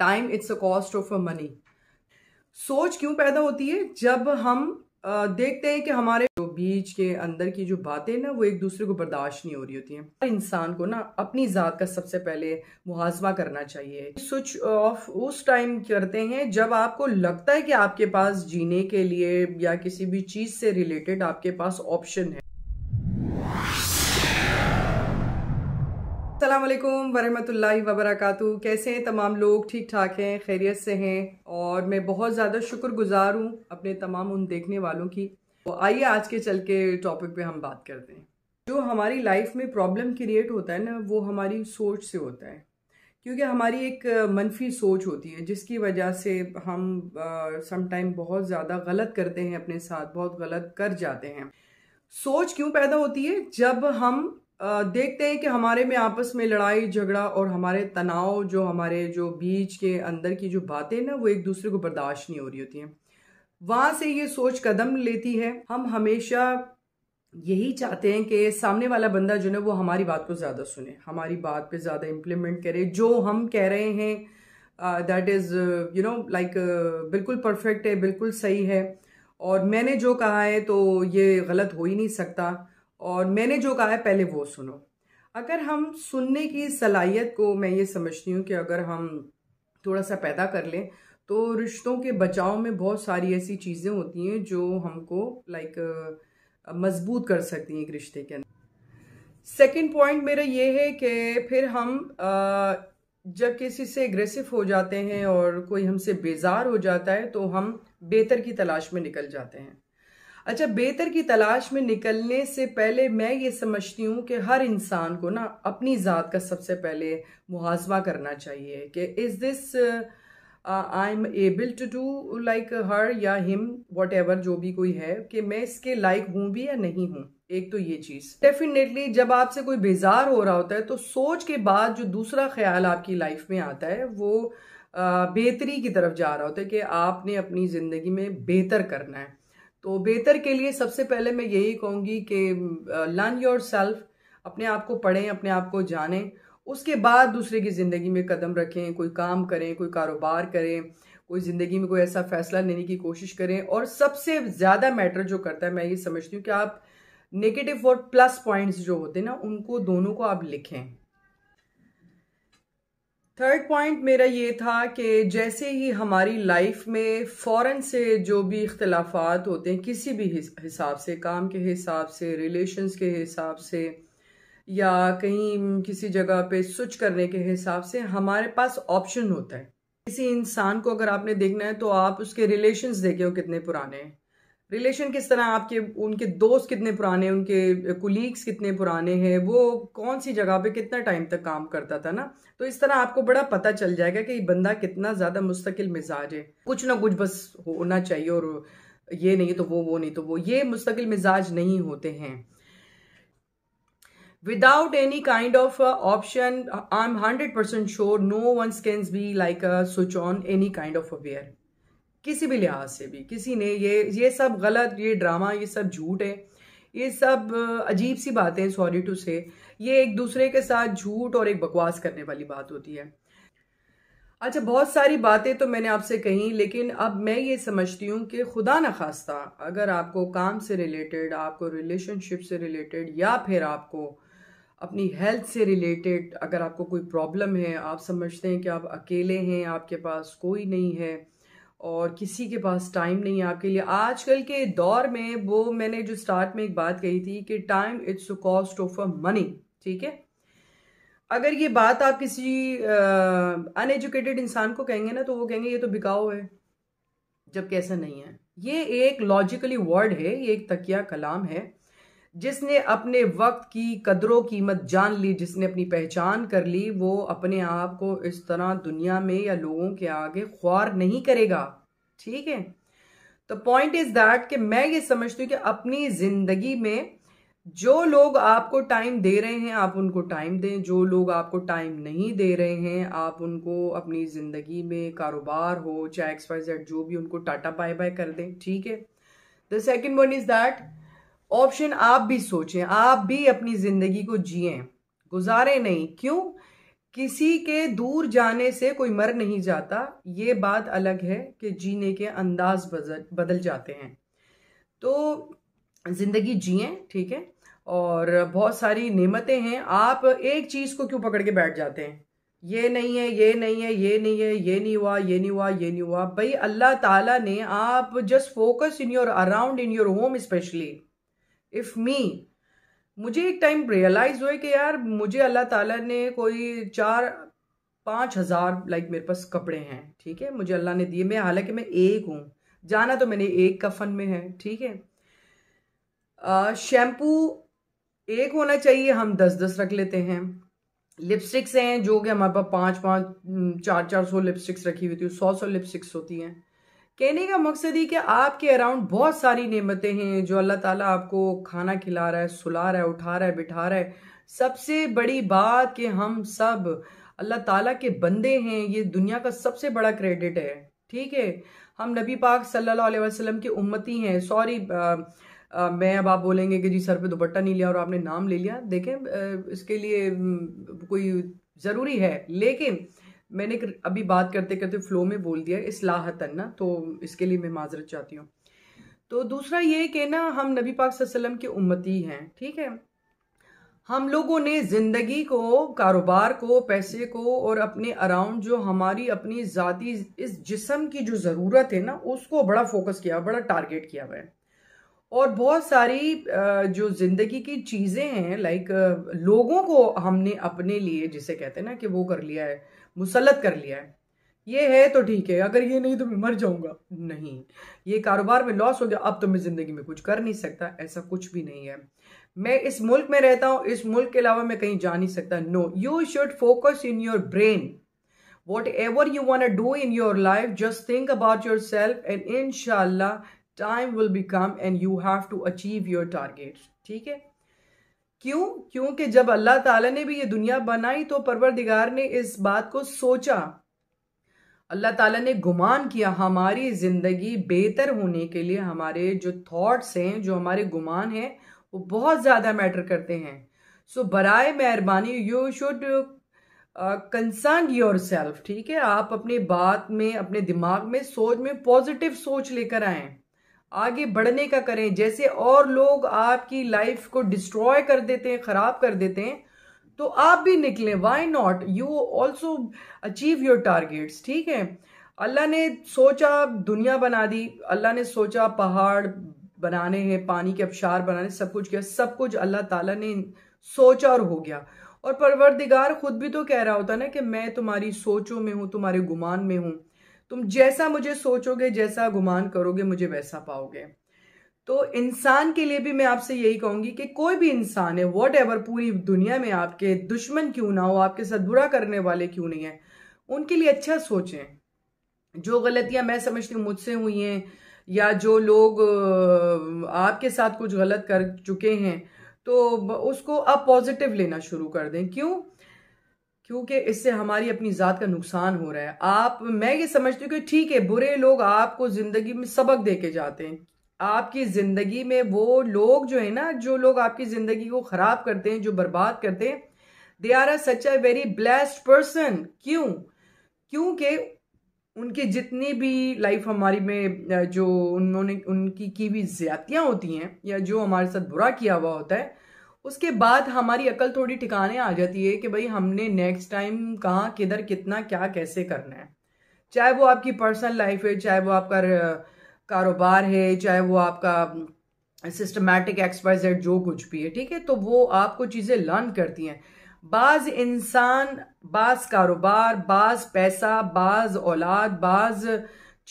time it's a cost of a money सोच क्यों पैदा होती है जब हम uh, देखते हैं कि हमारे जो बीच के अंदर की जो बातें ना वो एक दूसरे को बर्दाश्त नहीं हो रही होती हैं इंसान को ना अपनी ज़ात का सबसे पहले मुहाजमा करना चाहिए स्विच ऑफ उस टाइम करते हैं जब आपको लगता है कि आपके पास जीने के लिए या किसी भी चीज़ से रिलेटेड आपके पास ऑप्शन है अल्लाम वरहमल वबरक कैसे हैं तमाम लोग ठीक ठाक हैं खैरियत से हैं और मैं बहुत ज़्यादा शुक्रगुजार हूँ अपने तमाम उन देखने वालों की तो आइए आज के चल के टॉपिक पे हम बात करते हैं जो हमारी लाइफ में प्रॉब्लम क्रिएट होता है ना वो हमारी सोच से होता है क्योंकि हमारी एक मनफी सोच होती है जिसकी वजह से हम समटाइम बहुत ज़्यादा गलत करते हैं अपने साथ बहुत गलत कर जाते हैं सोच क्यों पैदा होती है जब हम देखते हैं कि हमारे में आपस में लड़ाई झगड़ा और हमारे तनाव जो हमारे जो बीच के अंदर की जो बातें ना वो एक दूसरे को बर्दाश्त नहीं हो रही होती हैं वहाँ से ये सोच कदम लेती है हम हमेशा यही चाहते हैं कि सामने वाला बंदा जो है वो हमारी बात को ज़्यादा सुने हमारी बात पे ज़्यादा इम्प्लीमेंट करे जो हम कह रहे हैं that is you know like बिल्कुल परफेक्ट है बिल्कुल सही है और मैंने जो कहा है तो ये गलत हो ही नहीं सकता और मैंने जो कहा है पहले वो सुनो अगर हम सुनने की सलाहियत को मैं ये समझती हूँ कि अगर हम थोड़ा सा पैदा कर लें तो रिश्तों के बचाव में बहुत सारी ऐसी चीज़ें होती हैं जो हमको लाइक मजबूत कर सकती हैं एक रिश्ते के अंदर सेकेंड पॉइंट मेरा ये है कि फिर हम आ, जब किसी से एग्रेसिव हो जाते हैं और कोई हमसे बेजार हो जाता है तो हम बेहतर की तलाश में निकल जाते हैं अच्छा बेहतर की तलाश में निकलने से पहले मैं ये समझती हूँ कि हर इंसान को ना अपनी ज़ात का सबसे पहले मुहाजमा करना चाहिए कि is this I am able to do like her या हिम वॉट एवर जो भी कोई है कि मैं इसके लाइक हूँ भी या नहीं हूँ एक तो ये चीज़ डेफिनेटली जब आपसे कोई बेजार हो रहा होता है तो सोच के बाद जो दूसरा ख्याल आपकी लाइफ में आता है वो uh, बेहतरी की तरफ जा रहा होता है कि आपने अपनी ज़िंदगी में बेहतर करना है तो बेहतर के लिए सबसे पहले मैं यही कहूँगी कि लर्न योर सेल्फ अपने आप को पढ़ें अपने आप को जानें उसके बाद दूसरे की ज़िंदगी में कदम रखें कोई काम करें कोई कारोबार करें कोई ज़िंदगी में कोई ऐसा फैसला लेने की कोशिश करें और सबसे ज़्यादा मैटर जो करता है मैं ये समझती हूँ कि आप नेगेटिव और प्लस पॉइंट्स जो होते हैं ना उनको दोनों को आप लिखें थर्ड पॉइंट मेरा ये था कि जैसे ही हमारी लाइफ में फ़ौरन से जो भी इख्तलाफात होते हैं किसी भी हिसाब से काम के हिसाब से रिलेशंस के हिसाब से या कहीं किसी जगह पे स्विच करने के हिसाब से हमारे पास ऑप्शन होता है किसी इंसान को अगर आपने देखना है तो आप उसके रिलेशंस देखें हो कितने पुराने हैं रिलेशन किस तरह आपके उनके दोस्त कितने पुराने उनके कुलीग्स कितने पुराने हैं वो कौन सी जगह पे कितना टाइम तक काम करता था ना तो इस तरह आपको बड़ा पता चल जाएगा कि बंदा कितना ज़्यादा मुस्तकिल मिजाज है कुछ ना कुछ बस होना चाहिए और ये नहीं तो वो वो नहीं तो वो ये मुस्तकिल मिजाज नहीं होते हैं without any kind of option I am hundred percent sure no once cans be like a switch on any kind of aware किसी भी लिहाज से भी किसी ने ये ये सब गलत ये ड्रामा ये सब झूठ है ये सब अजीब सी बातें सॉरी टू से ये एक दूसरे के साथ झूठ और एक बकवास करने वाली बात होती है अच्छा बहुत सारी बातें तो मैंने आपसे कही लेकिन अब मैं ये समझती हूँ कि खुदा न खास्ता अगर आपको काम से रिलेटेड आपको रिलेशनशिप से रिलेटेड या फिर आपको अपनी हेल्थ से रिलेटेड अगर आपको कोई प्रॉब्लम है आप समझते हैं कि आप अकेले हैं आपके पास कोई नहीं है और किसी के पास टाइम नहीं है आपके लिए आजकल के दौर में वो मैंने जो स्टार्ट में एक बात कही थी कि time it's cost of a money ठीक है अगर ये बात आप किसी अनएजुकेटेड इंसान को कहेंगे ना तो वो कहेंगे ये तो बिकाऊ है जब कैसा नहीं है ये एक लॉजिकली वर्ड है ये एक तकिया कलाम है जिसने अपने वक्त की कदरों कीमत जान ली जिसने अपनी पहचान कर ली वो अपने आप को इस तरह दुनिया में या लोगों के आगे ख्वार नहीं करेगा ठीक है तो पॉइंट इज दैट कि मैं ये समझती हूँ कि अपनी जिंदगी में जो लोग आपको टाइम दे रहे हैं आप उनको टाइम दें जो लोग आपको टाइम नहीं दे रहे हैं आप उनको अपनी ज़िंदगी में कारोबार हो चाहे एक्स जो भी उनको टाटा बाय बाय कर दें ठीक है the second one is that option आप भी सोचें आप भी अपनी ज़िंदगी को जिए गुजारे नहीं क्यों किसी के दूर जाने से कोई मर नहीं जाता ये बात अलग है कि जीने के अंदाज बदल बदल जाते हैं तो ज़िंदगी जिए ठीक है और बहुत सारी नेमतें हैं आप एक चीज़ को क्यों पकड़ के बैठ जाते हैं ये नहीं है ये नहीं है ये नहीं है ये नहीं हुआ ये नहीं हुआ ये नहीं हुआ भाई अल्लाह ताला ने आप just focus in your around in your home specially if me मुझे एक टाइम रियलाइज हुए कि यार मुझे अल्लाह ताला ने कोई चार पाँच हज़ार लाइक मेरे पास कपड़े हैं ठीक है मुझे अल्लाह ने दिए मैं हालांकि मैं एक हूँ जाना तो मैंने एक कफन में है ठीक है शैम्पू एक होना चाहिए हम दस दस रख लेते हैं लिपस्टिक्स हैं जो कि हमारे पास पाँच पाँच चार चार सौ लिपस्टिक्स रखी हुई थी सौ सौ लिपस्टिक्स होती हैं कहने का मकसद ही कि आपके अराउंड बहुत सारी नेमतें हैं जो अल्लाह ताला आपको खाना खिला रहा है सुला रहा है उठा रहा है बिठा रहा है सबसे बड़ी बात कि हम सब अल्लाह ताला के बंदे हैं ये दुनिया का सबसे बड़ा क्रेडिट है ठीक है हम नबी पाक सल्लल्लाहु अलैहि वसल्लम की उम्मती हैं सॉरी मैं अब आप बोलेंगे कि जी सर पे दुपट्टा नहीं लिया और आपने नाम ले लिया देखें आ, इसके लिए कोई ज़रूरी है लेकिन मैंने अभी बात करते करते फ्लो में बोल दिया इसलाहतन ना तो इसके लिए मैं माजरत चाहती हूँ तो दूसरा ये कि ना हम नबी पाक वसल्लम के उम्मती हैं ठीक है हम लोगों ने ज़िंदगी को कारोबार को पैसे को और अपने अराउंड जो हमारी अपनी ज़ाती इस जिसम की जो ज़रूरत है ना उसको बड़ा फोकस किया बड़ा टारगेट किया हुआ है और बहुत सारी जो ज़िंदगी की चीज़ें हैं लाइक लोगों को हमने अपने लिए जिसे कहते हैं ना कि वो कर लिया है मुसलत कर लिया है ये है तो ठीक है अगर ये नहीं तो मैं मर जाऊंगा नहीं ये कारोबार में लॉस हो गया अब तो मैं ज़िंदगी में कुछ कर नहीं सकता ऐसा कुछ भी नहीं है मैं इस मुल्क में रहता हूँ इस मुल्क के अलावा मैं कहीं जा नहीं सकता no you should focus in your brain whatever you want do in your life just think about yourself and इनशाला time will be come and you have to achieve your target ठीक है क्यों क्योंकि जब अल्लाह ताला ने भी ये दुनिया बनाई तो परवरदिगार ने इस बात को सोचा अल्लाह ताला ने गुमान किया हमारी ज़िंदगी बेहतर होने के लिए हमारे जो थॉट्स हैं जो हमारे गुमान हैं वो बहुत ज़्यादा मैटर करते हैं सो so, बरए मेहरबानी you should concern yourself ठीक है आप अपने बात में अपने दिमाग में सोच में पॉजिटिव सोच लेकर आएँ आगे बढ़ने का करें जैसे और लोग आपकी लाइफ को डिस्ट्रॉय कर देते हैं खराब कर देते हैं तो आप भी निकलें why not you also achieve your targets ठीक है अल्लाह ने सोचा दुनिया बना दी अल्लाह ने सोचा पहाड़ बनाने हैं पानी के अबशार बनाने सब कुछ किया सब कुछ अल्लाह ताला ने सोचा और हो गया और परवरदिगार खुद भी तो कह रहा होता ना कि मैं तुम्हारी सोचों में हूँ तुम्हारे गुमान में हूँ तुम जैसा मुझे सोचोगे जैसा गुमान करोगे मुझे वैसा पाओगे तो इंसान के लिए भी मैं आपसे यही कहूंगी कि कोई भी इंसान है वॉट एवर पूरी दुनिया में आपके दुश्मन क्यों ना हो आपके साथ बुरा करने वाले क्यों नहीं है उनके लिए अच्छा सोचें जो गलतियां मैं समझती हूँ मुझसे हुई हैं या जो लोग आपके साथ कुछ गलत कर चुके हैं तो उसको आप पॉजिटिव लेना शुरू कर दें क्यों क्योंकि इससे हमारी अपनी ज़ात का नुकसान हो रहा है आप मैं ये समझती हूँ कि ठीक है बुरे लोग आपको ज़िंदगी में सबक दे के जाते हैं आपकी ज़िंदगी में वो लोग जो है ना जो लोग आपकी ज़िंदगी को ख़राब करते हैं जो बर्बाद करते हैं they are a such a very blessed person क्यों क्योंकि उनके जितनी भी लाइफ हमारी में जो उन्होंने उनकी की भी ज्यादतियाँ होती हैं या जो हमारे साथ बुरा किया हुआ होता है उसके बाद हमारी अकल थोड़ी ठिकाने आ जाती है कि भाई हमने नेक्स्ट टाइम कहाँ किधर कितना क्या कैसे करना है चाहे वो आपकी पर्सनल लाइफ है चाहे वो आपका कारोबार है चाहे वो आपका सिस्टमेटिक एक्सपाइज है जो कुछ भी है ठीक है तो वो आपको चीज़ें लर्न करती हैं बाज इंसान बाज कारोबार बाज पैसा बाज औलाद बाज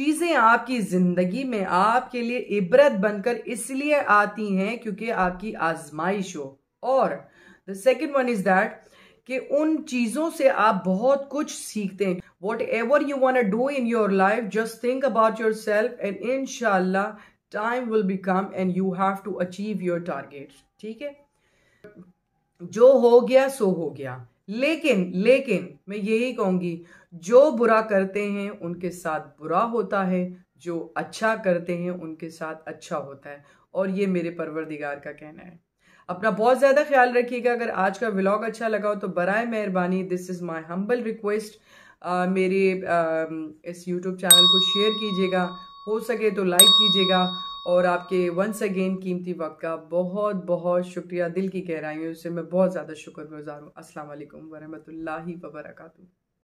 चीज़ें आपकी ज़िंदगी में आपके लिए इबरत बनकर इसलिए आती हैं क्योंकि आपकी आजमाइश हो और the second one is that कि उन चीज़ों से आप बहुत कुछ सीखते हैं whatever you want do in your life just think about yourself and in time will become and you have to achieve your target ठीक है जो हो गया सो हो गया लेकिन लेकिन मैं यही कहूंगी जो बुरा करते हैं उनके साथ बुरा होता है जो अच्छा करते हैं उनके साथ अच्छा होता है और ये मेरे परवरदिगार का कहना है अपना बहुत ज़्यादा ख्याल रखिएगा अगर आज का व्लॉग अच्छा लगा हो तो बरए मेहरबानी this is my humble request मेरे uh, इस यूट्यूब चैनल को शेयर कीजिएगा हो सके तो लाइक कीजिएगा और आपके वंस अगेन कीमती वक्त का बहुत बहुत शुक्रिया दिल की गहराइयों से मैं बहुत ज़्यादा शुक्रगुजार हूँ असल वरहमल वर्का